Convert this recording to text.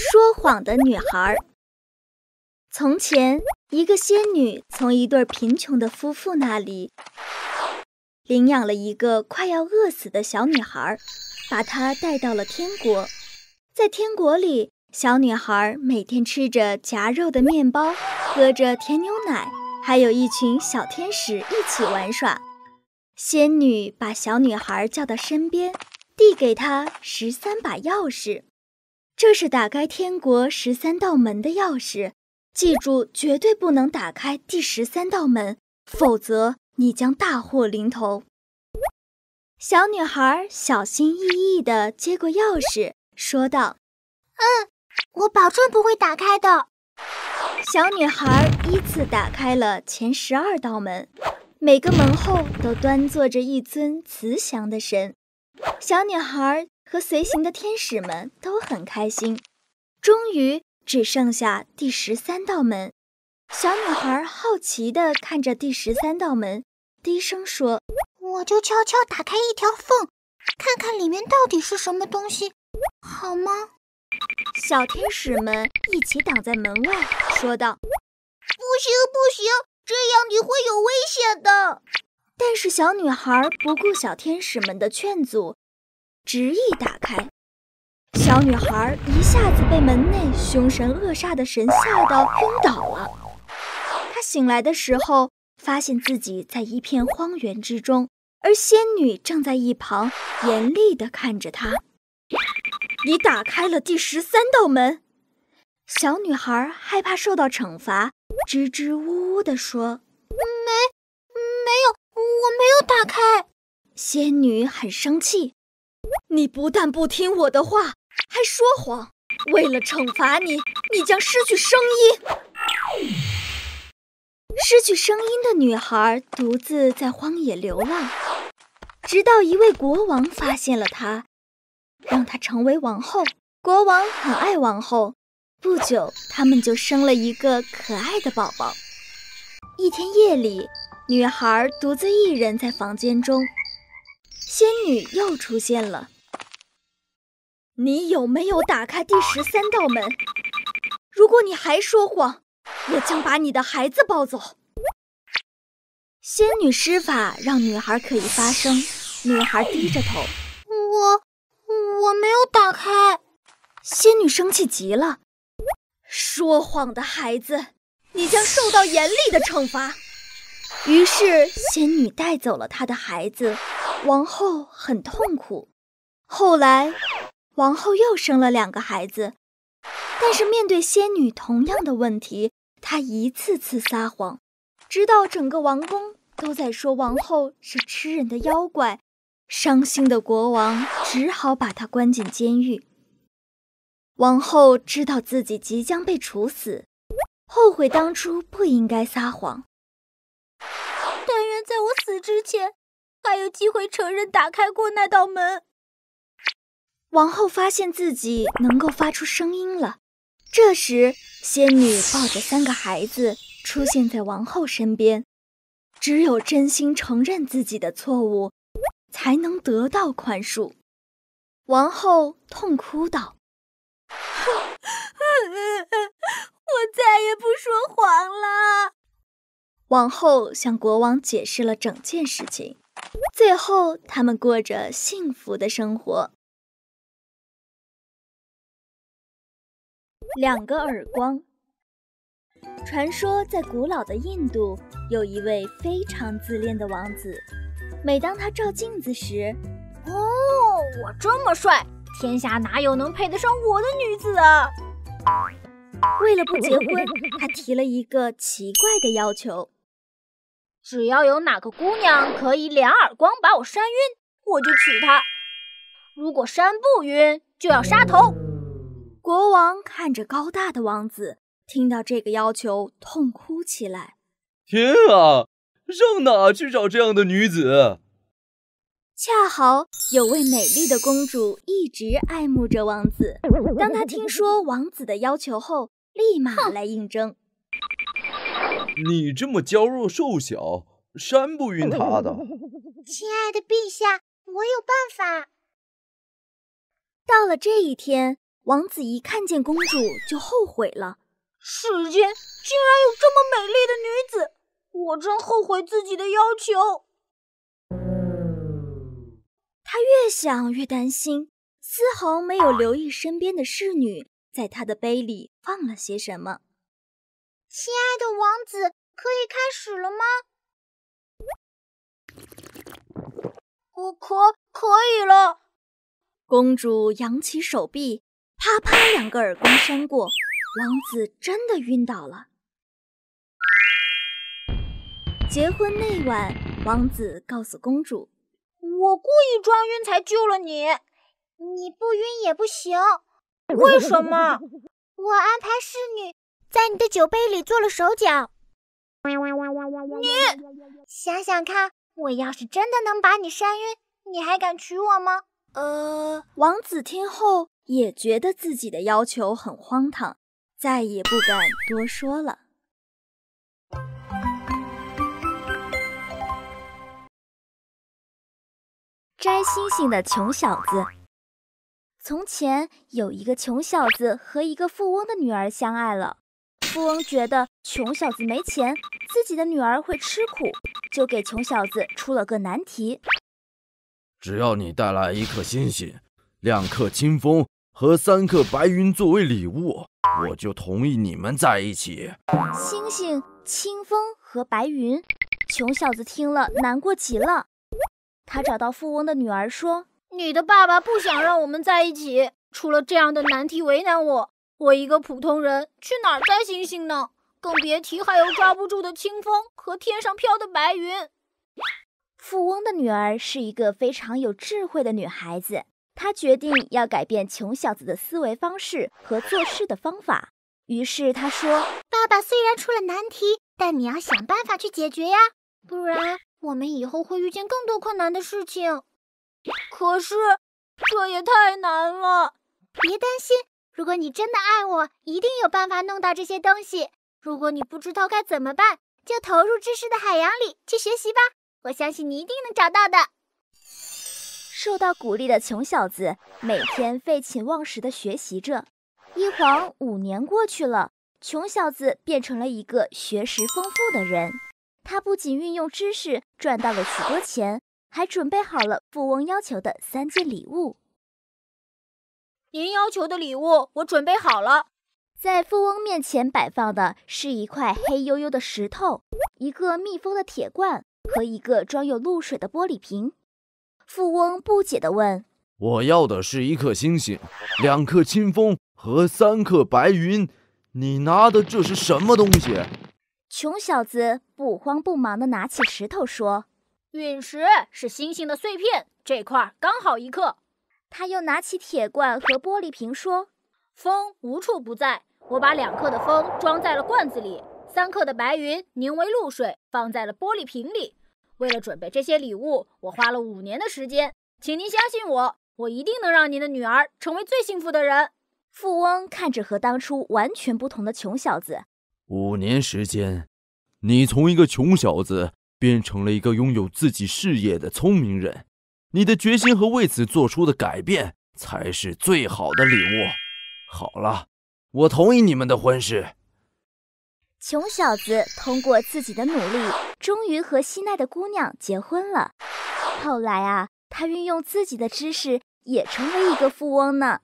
说谎的女孩。从前，一个仙女从一对贫穷的夫妇那里领养了一个快要饿死的小女孩，把她带到了天国。在天国里，小女孩每天吃着夹肉的面包，喝着甜牛奶，还有一群小天使一起玩耍。仙女把小女孩叫到身边，递给她十三把钥匙。这是打开天国十三道门的钥匙，记住，绝对不能打开第十三道门，否则你将大祸临头。小女孩小心翼翼地接过钥匙，说道：“嗯，我保证不会打开的。”小女孩依次打开了前十二道门，每个门后都端坐着一尊慈祥的神。小女孩。和随行的天使们都很开心，终于只剩下第十三道门。小女孩好奇地看着第十三道门，低声说：“我就悄悄打开一条缝，看看里面到底是什么东西，好吗？”小天使们一起挡在门外，说道：“不行，不行，这样你会有危险的。”但是小女孩不顾小天使们的劝阻。执意打开，小女孩一下子被门内凶神恶煞的神吓得晕倒了。她醒来的时候，发现自己在一片荒原之中，而仙女正在一旁严厉地看着她。你打开了第十三道门？小女孩害怕受到惩罚，支支吾吾地说：“没，没有，我没有打开。”仙女很生气。你不但不听我的话，还说谎。为了惩罚你，你将失去声音。失去声音的女孩独自在荒野流浪，直到一位国王发现了她，让她成为王后。国王很爱王后，不久他们就生了一个可爱的宝宝。一天夜里，女孩独自一人在房间中。仙女又出现了。你有没有打开第十三道门？如果你还说谎，我将把你的孩子抱走。仙女施法让女孩可以发声。女孩低着头。我我没有打开。仙女生气极了，说谎的孩子，你将受到严厉的惩罚。于是仙女带走了她的孩子。王后很痛苦。后来，王后又生了两个孩子，但是面对仙女同样的问题，她一次次撒谎，直到整个王宫都在说王后是吃人的妖怪。伤心的国王只好把她关进监狱。王后知道自己即将被处死，后悔当初不应该撒谎。但愿在我死之前。还有机会承认打开过那道门。王后发现自己能够发出声音了。这时，仙女抱着三个孩子出现在王后身边。只有真心承认自己的错误，才能得到宽恕。王后痛哭道：“我再也不说谎了。”王后向国王解释了整件事情。最后，他们过着幸福的生活。两个耳光。传说在古老的印度，有一位非常自恋的王子。每当他照镜子时，哦，我这么帅，天下哪有能配得上我的女子啊？为了不结婚，他提了一个奇怪的要求。只要有哪个姑娘可以两耳光把我扇晕，我就娶她；如果扇不晕，就要杀头。国王看着高大的王子，听到这个要求，痛哭起来：“天啊，上哪去找这样的女子？”恰好有位美丽的公主一直爱慕着王子，当她听说王子的要求后，立马来应征。你这么娇弱瘦小，扇不 晕他的。亲爱的陛下，我有办法。到了这一天，王子一看见公主，就后悔了。世间竟然有这么美丽的女子，我真后悔自己的要求。他越想越担心，丝毫没有留意身边的侍女在他的杯里放了些什么。亲爱的王子，可以开始了吗？可可可以了。公主扬起手臂，啪啪两个耳光扇过，王子真的晕倒了。结婚那晚，王子告诉公主：“我故意装晕才救了你，你不晕也不行。”为什么？我安排侍女。在你的酒杯里做了手脚。你想想看，我要是真的能把你扇晕，你还敢娶我吗？呃，王子听后也觉得自己的要求很荒唐，再也不敢多说了。摘星星的穷小子。从前有一个穷小子和一个富翁的女儿相爱了。富翁觉得穷小子没钱，自己的女儿会吃苦，就给穷小子出了个难题：只要你带来一颗星星、两颗清风和三颗白云作为礼物，我就同意你们在一起。星星、清风和白云，穷小子听了难过极了。他找到富翁的女儿说：“你的爸爸不想让我们在一起，出了这样的难题为难我。”我一个普通人去哪儿摘星星呢？更别提还有抓不住的清风和天上飘的白云。富翁的女儿是一个非常有智慧的女孩子，她决定要改变穷小子的思维方式和做事的方法。于是她说：“爸爸虽然出了难题，但你要想办法去解决呀，不然我们以后会遇见更多困难的事情。”可是，这也太难了。别担心。如果你真的爱我，一定有办法弄到这些东西。如果你不知道该怎么办，就投入知识的海洋里去学习吧。我相信你一定能找到的。受到鼓励的穷小子每天废寝忘食的学习着，一晃五年过去了，穷小子变成了一个学识丰富的人。他不仅运用知识赚到了许多钱，还准备好了富翁要求的三件礼物。您要求的礼物我准备好了，在富翁面前摆放的是一块黑黝黝的石头，一个密封的铁罐和一个装有露水的玻璃瓶。富翁不解地问：“我要的是一颗星星，两颗清风和三颗白云，你拿的这是什么东西？”穷小子不慌不忙地拿起石头说：“陨石是星星的碎片，这块刚好一克。”他又拿起铁罐和玻璃瓶说：“风无处不在，我把两克的风装在了罐子里，三克的白云凝为露水放在了玻璃瓶里。为了准备这些礼物，我花了五年的时间。请您相信我，我一定能让您的女儿成为最幸福的人。”富翁看着和当初完全不同的穷小子，五年时间，你从一个穷小子变成了一个拥有自己事业的聪明人。你的决心和为此做出的改变才是最好的礼物。好了，我同意你们的婚事。穷小子通过自己的努力，终于和心爱的姑娘结婚了。后来啊，他运用自己的知识，也成为一个富翁呢。